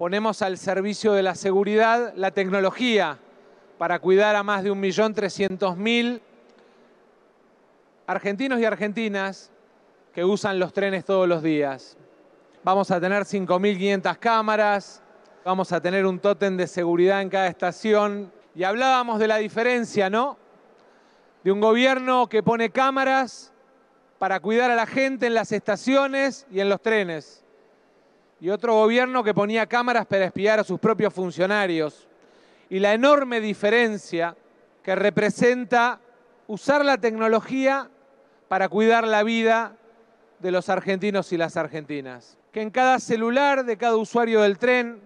ponemos al servicio de la seguridad la tecnología para cuidar a más de 1.300.000 argentinos y argentinas que usan los trenes todos los días. Vamos a tener 5.500 cámaras, vamos a tener un tótem de seguridad en cada estación. Y hablábamos de la diferencia, ¿no? De un gobierno que pone cámaras para cuidar a la gente en las estaciones y en los trenes y otro gobierno que ponía cámaras para espiar a sus propios funcionarios. Y la enorme diferencia que representa usar la tecnología para cuidar la vida de los argentinos y las argentinas. Que en cada celular de cada usuario del tren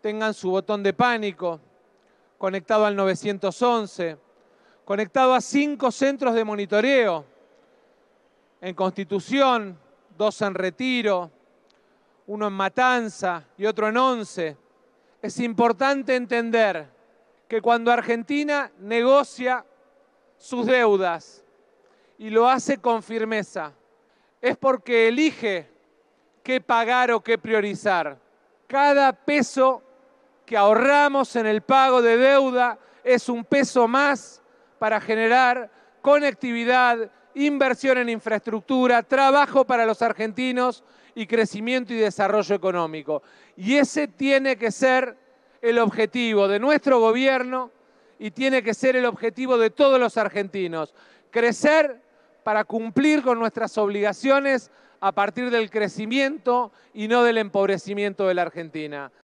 tengan su botón de pánico conectado al 911, conectado a cinco centros de monitoreo, en Constitución, dos en Retiro, uno en Matanza y otro en Once, es importante entender que cuando Argentina negocia sus deudas y lo hace con firmeza, es porque elige qué pagar o qué priorizar. Cada peso que ahorramos en el pago de deuda es un peso más para generar conectividad, inversión en infraestructura, trabajo para los argentinos y crecimiento y desarrollo económico. Y ese tiene que ser el objetivo de nuestro gobierno y tiene que ser el objetivo de todos los argentinos. Crecer para cumplir con nuestras obligaciones a partir del crecimiento y no del empobrecimiento de la Argentina.